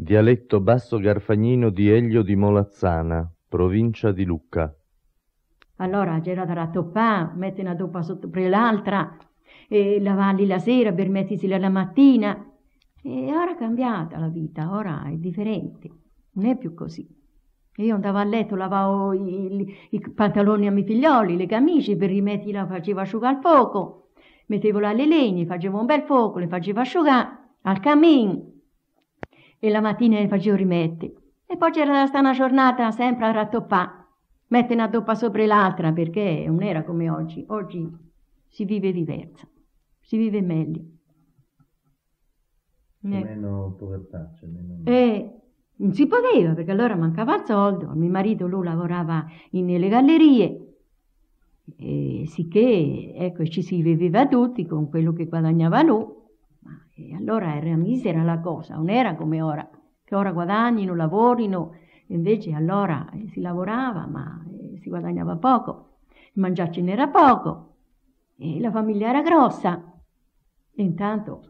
dialetto basso garfagnino di Elio di Molazzana, provincia di Lucca. Allora c'era da rattoppare, metti una toppa sotto per l'altra, e lavarli la sera per mettersi la mattina. E ora è cambiata la vita, ora è differente, non è più così. Io andavo a letto, lavavo i, i pantaloni a miei figlioli, le camicie, per rimetterla facevo asciugare al fuoco, mettevo le legne, facevo un bel fuoco, le facevo asciugare al cammin e la mattina ne facevo rimetti. E poi c'era stata una giornata sempre a rattoppà, mette una doppa sopra l'altra perché non era come oggi. Oggi si vive diversa, si vive meglio. C'è ecco. Meno povertà, cioè meno... E eh, non si poteva perché allora mancava il soldo, mio marito lui lavorava in, nelle gallerie, e sicché ecco, ci si viveva tutti con quello che guadagnava lui ma allora era misera la cosa, non era come ora, che ora guadagnino, lavorino, invece allora eh, si lavorava ma eh, si guadagnava poco, mangiarci n'era poco e la famiglia era grossa. E intanto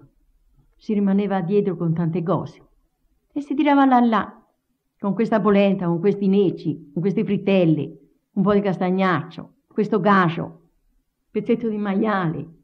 si rimaneva dietro con tante cose e si tirava là là, con questa polenta, con questi neci, con questi frittelli, un po' di castagnaccio, questo gacio, pezzetto di maiale,